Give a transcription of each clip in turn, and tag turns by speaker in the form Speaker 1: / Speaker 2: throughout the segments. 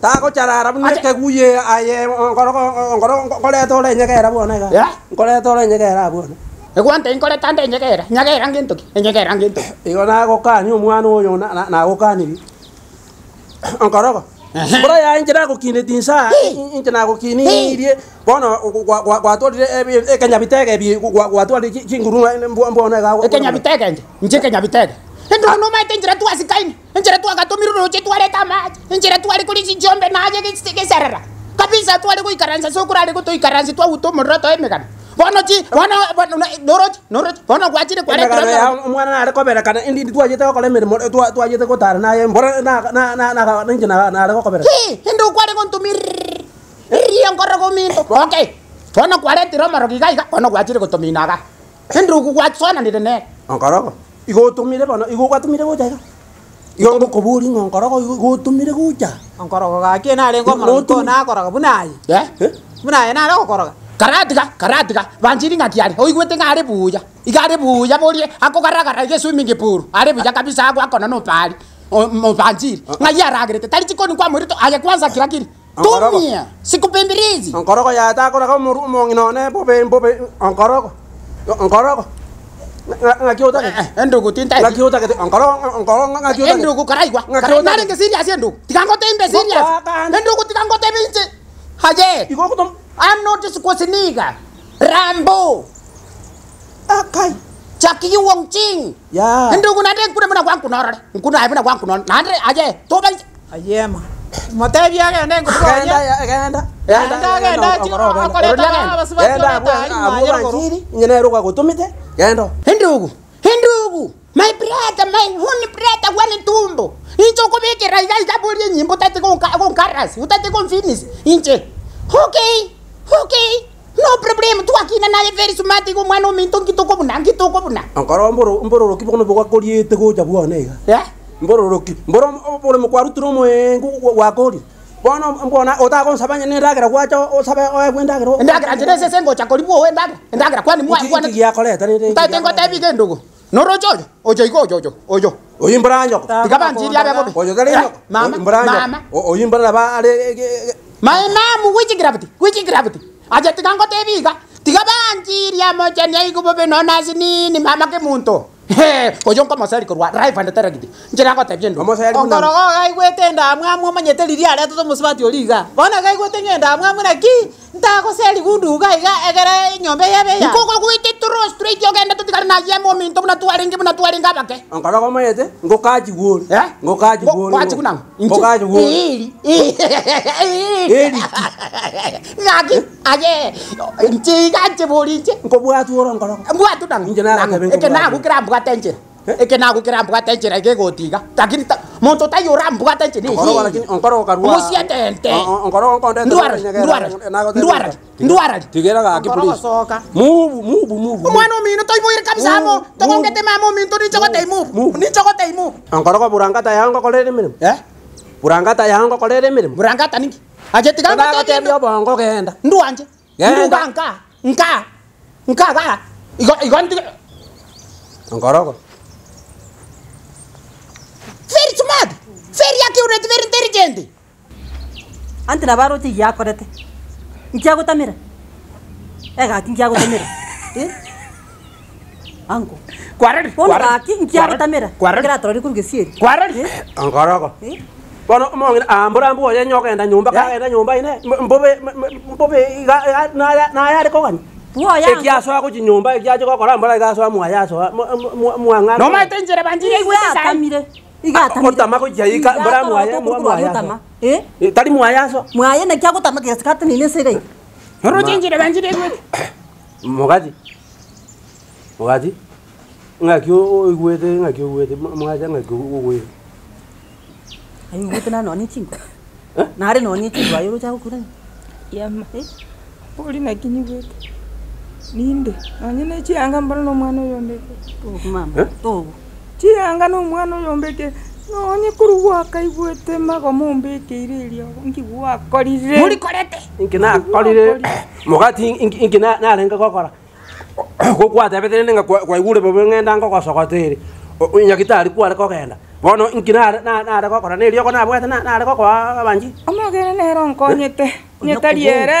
Speaker 1: takocararab nekekuye aye nkoretore nyekera bwone ka nkoretore nyekera bwone egwante omwana oyo nagokaniri nkorogo mbura ya inche nagokineti inche nagokinirie bono gwatwarire ekenya bitege gwatwarire chinguru mbwone ka
Speaker 2: ekenya ndo hano maite njira tuwa zikaini njira tuwa katomiro roche tuware tamaji njira tuware kuli chijombe naje kesarara kabisa tuware kuikaranza sokura ari kutoikaranza tuwa utomorora toemekana vono chi vono kwa noroti vono kwachire kwa
Speaker 1: mwana nare kobera kana indi twajete gokora mirimo twajete gutara naye mbora na na na na ningi na nare gokobera hi
Speaker 2: indi kware kontumirire riyo ngoro gominto okay vono kware tiro marogi gaiga vono kwachire kutominaga indi kukwatsoana nire ne onkoroko oh, igutumire bono igugwatumire gujaga yongo kuburi ngonkorogo igutumire guja onkorogo gaki nare ngomorogo nakoroga bunaye eh bunaye nare okoroga karatiga karatiga banjiri ngati ari oigwete ngare buya igare buya borie akogaragara ige swimming pool are buya kabisa ako akona no pali mbanjiri ah. ngai aragerete tari chikoni kwa murito age kwanza kila kili tumia sikupemberizi
Speaker 1: onkorogo yata akoraga mong'inone bobe bobe onkorogo onkorogo ngakiota ke eh, eh, ndugu tinta ngakiota ke angkoro angkoro ngakiota ke ndugu
Speaker 2: karai gwa ngakiota nare ke serious ndugu tikangote imbe serious ndugu tikangote binje haje iko kutom i'm not just kwasiniga rambo akai chaki wong ching ya ndugu nade kuna mna kwangu norore kuna ai mna kwangu non nade aje to bai aje ma Matebi yake ndengo kwa yenda yenda yenda yenda chiro akoleta basubatwa tayari
Speaker 1: nyene ruka kutumite
Speaker 2: ndugu hi ndugu my brother my only brother wa mitumbu intsokobekera yavurile nyimbo ta tikonkarasi u ta tikonfinisi okay okay no problem twakina naye very smart go mwana ominto nkitoko buna nkitoko buna
Speaker 1: ankara mboro mbororoki bono bwakoriete goja bwana iga ya eh? mbororoki mboro mboro mokwarutire omwengo gwakori bono mbona otakonsobanya nindagira
Speaker 2: gwacho osobe oe kwindagira ndagira njenese sengocha kolibu oe ndagira ndagira kwani mwa kwani
Speaker 1: giyakoleta ninde
Speaker 2: tatengo tabi kendugo
Speaker 1: norochojo ojo iko jojo ojo oyimbara nyoko tikabanjiri abe bobe
Speaker 2: ojo dali eh, nyoko mama mama
Speaker 1: oyimbara ba ale
Speaker 2: mai mamu wichi gravity wichi gravity aje tikango tebiga tikabanjiri amoja nyai kubobe nonasi nini mama ke muntu koyon komoseri korwa raivandetera githĩ njĩrakotebia ndũ ongorogo oh, gaiguĩte ndamwamu manyetĩririe arĩa tũtũmũcibati ũriga wona gaiguĩte nyue ndamwamu naki ntagũceri ga iga egere nyombe yebeya turus tuicho genda tutikali na ye mominto buna twaringi buna Enggak bake
Speaker 1: ankara koma yete ngo ya, kaji gol eh ya? Enggak kaji gol enggak kaji kunang enggak kaji gol iri
Speaker 2: iri ngaki kan eh? cebol kaji Enggak buat ngo orang ora buat tuh nang. nje na ka benga Enggak na ku kira bwatu nje Enggak eh? na ku kira bwatu nje Enggak gotiga takiri moto tayo ram bukatan chini onkoro onkoro karua
Speaker 1: onkoro onkoro tigera ga ki police
Speaker 2: mino toy kabisa mo tokongete mamo ni chokote ni chokote
Speaker 1: onkoro ko minum eh minum aje
Speaker 2: bongo nka nka ga igo igo ndi onkoro ko anti nabaroti yakorete nkiagotamira egaki nkiagotamira eh? anko kwarere ongaki nkiagotamira ngiratorori kurugesieri kwarere eh?
Speaker 1: angoroko eh? bono mongina ambura ah, mbu oye nyogenda nyumba kagenda nyumba ine mbobe mbobe nayare koganya ekiasoa kuchi nyumba ekiachikokora mbora igasoa mwayasoa mwang'ano nomaite
Speaker 2: njere banjire igwetamire
Speaker 1: igatamire ah, otama kuchiaika mbora mwaya eh, eh tari mwayaso
Speaker 2: mwayene kya gutamakia sikati nini sigai noro jinjire banjire gwete
Speaker 1: mugathi mugathi ngaki uigwete ngaki uigwete mugathi ngaki uigwete
Speaker 3: aigwete na noni chingo eh? nari noni chingo ayuru cha gukura yama eh? uri nakini gwete ninde nonyene chiyanga mbona nomwana uyombeke mama togo chiyanga nomwana uyombeke no ni kå ruga akaiguä te mago må mbä kä irä irio ngigua akorire må rikorete
Speaker 1: ingä na akorire må gati ingä narenga gokora gå kwatebetä nä kwaigure bo ng'enda ngogocogotä rä nyagitari kware kogenda bono na na inki
Speaker 3: na gokora nä rioko nabwete nare gokwa abanji omogere nero nkonyete nyetariere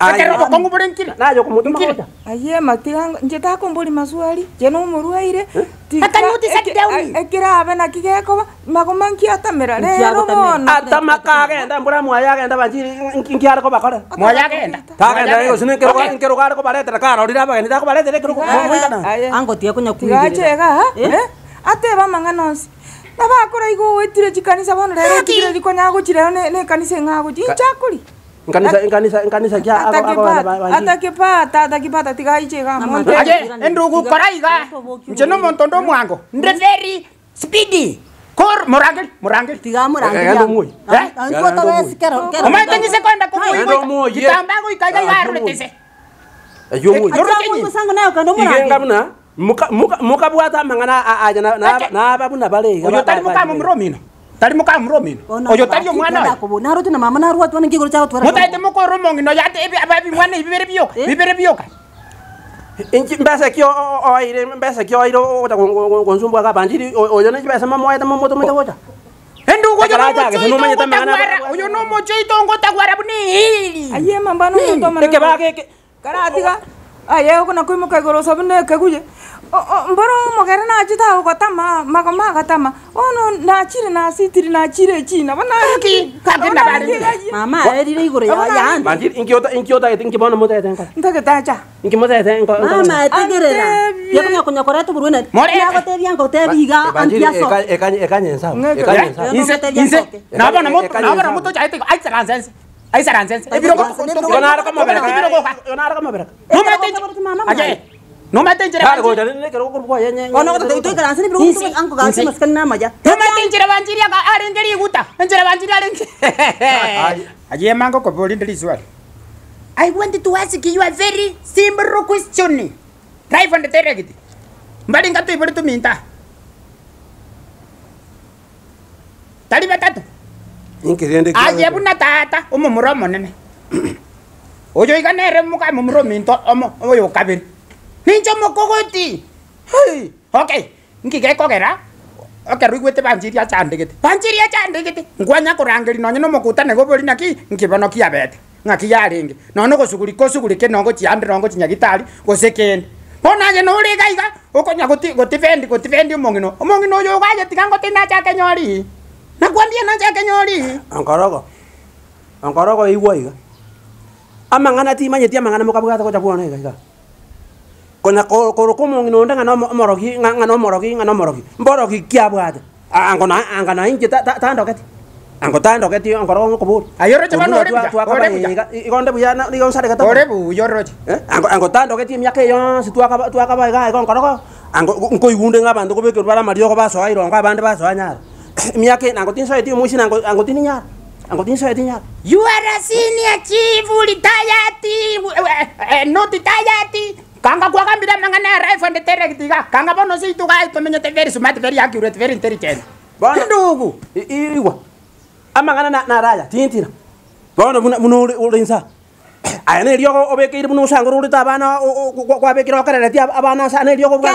Speaker 2: Ayo kongu bore
Speaker 3: nkira. Nayo kumutuma hoja. Aye matigango njeta kumburi maswali jeno muruaire. Eh? Ata nuti sakdauni. Ekira abe na kigeko magoma nki atamera rero mona. Ata makagenda mbura mwaya agenda banjiri nkiara ko bakora. Mwaya agenda. Tagenda yo sine kero
Speaker 1: kero gara ko baletera karo rira bagenda ko baletera kero ko Ango tie kunya kuigire. Gachega
Speaker 3: ha? Eh? Eh? Ateba manganosi. Nabakora igo wetire chikanisa bano rero tikire likonya guchirero ne kanisa ngago. Inchakuri.
Speaker 1: nkanisa nkanisa nkanisa kya
Speaker 3: atakipata atakipata tikaiche kama aje endugu koraiga mcheno
Speaker 2: montondo mwango ndi very speedy kor murangil murangil tiga murangil ndo moy anko to wes kero kero omaye tanyise kwenda kumuyiko kitambango ikaga yarule tese
Speaker 1: ayo moy ndorukenyi igengamna mukabwata mangana aja na na babuna bale ga oyo tali mukamumiro mino tari muka mromi oyo tari omwana
Speaker 2: narotwe na mama narwatwa nkigoro chao twara mutaite muko romongi no yate ebi ababi mwana ibibere bioka eh? bibere bioka
Speaker 1: inchi mbesa kio oire mbesa kio oire ota konsumbwa ka bandiri oyo ne mbesa mamoeta mamoto mita wocha Endo kwa jamaa mocho ito ngo takwara oyo no
Speaker 2: mocho ito ngo takwara buni hili aye mambano ndo mara ke ba ke
Speaker 3: karatiga oh aye kuna kuima kaiguru sabine keguje mboro mogere nachita gotama mago magatama ono nachire nasitiri nachire china mama erire iguru ya yandi manjiri
Speaker 1: inkiota inkiota ete inkibona mutete nka
Speaker 3: ntagetacha
Speaker 1: inkimutete nka mama etegerera yebunya kunya korete burwene yagotebia ngotebiga antiaso ekanye ekanye nsa ekanye nsa inse nabona moto nabona moto
Speaker 2: chaite aitsaransense ay saransen e biro ko yonara ko mabere e biro ko yonara ko mabere no ma tenje aje
Speaker 1: no ma tenje ba go dalen
Speaker 2: ne kero ko ko ya nya ono ko to to karansen biro ko an ko ga si maskan na maja no ma tenje banjiri ga aren gari guta tenje aren aje ko I want to ask you a very simple question. Try from the terragiti. Mbali ngatu ibadu minta. Tadi batatu.
Speaker 1: ajebuna
Speaker 2: ah, tata omo mura omonene oyo iganere mukai mumuro minto omo oyo kabiri nincho mokogoti okay nkigekogera okeruigwite banjiria chandigite banjiria chandigite ngwanya kurangiri nonye no mukutane gobori naki nkibono kiabete ng'aki yaringi nono gusuguri kosugurike nongo chiande nongo chinyagitari gosekende bonaje noriga iga okonya gutibendi gutibendi omong'ino omong'ino oyo ugayetiga ngotinachake nyori nakwambia nacha kenyoli
Speaker 1: ankoroko ankoroko iwo iga amang'ana timanyeti amang'ana mokabwate kochabwana iga iga konya koro komong'i ngano ng'ana ngano ng'ana ngano morogi morogi kia kiabwate angona angana inje tandoketi ango tandoketi angoro ng'okoburi ayoroche bano ore buya ore buya igonde buja na igon sare kata ore bu yoroche eh? ango ango tandoketi myake yo situaka tuaka ba iga igon koroko ango nkoigunde ng'abandu kobekerwa bara mariyo kobasoa irongo abande basoa nyara miyake nangoti nso eti muisi nangoti ni nyar angoti nso
Speaker 2: eti nyar you are a senior chief ulitayati not tayati kanga kwa kambira mangana rifle and terek tiga kanga bono si tuka ito menyete very smart very accurate very intelligent bono ndugu iwa amangana na naraya
Speaker 1: tintina bono uli ulinsa ayane ryogo obekeire muno sangoro ulita abana kwabekira okarereti abana sa ne ryogo bwa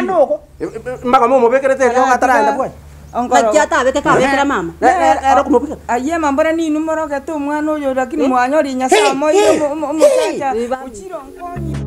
Speaker 1: ndugu
Speaker 2: mpaka mumubikerete
Speaker 1: rio gatarenda bwe
Speaker 3: ngajia aye mambore ninu moroge tu mwana uyu lakini eh, mwanya uri eh, nyasamoyo eh, muchacha uchiro nkonyi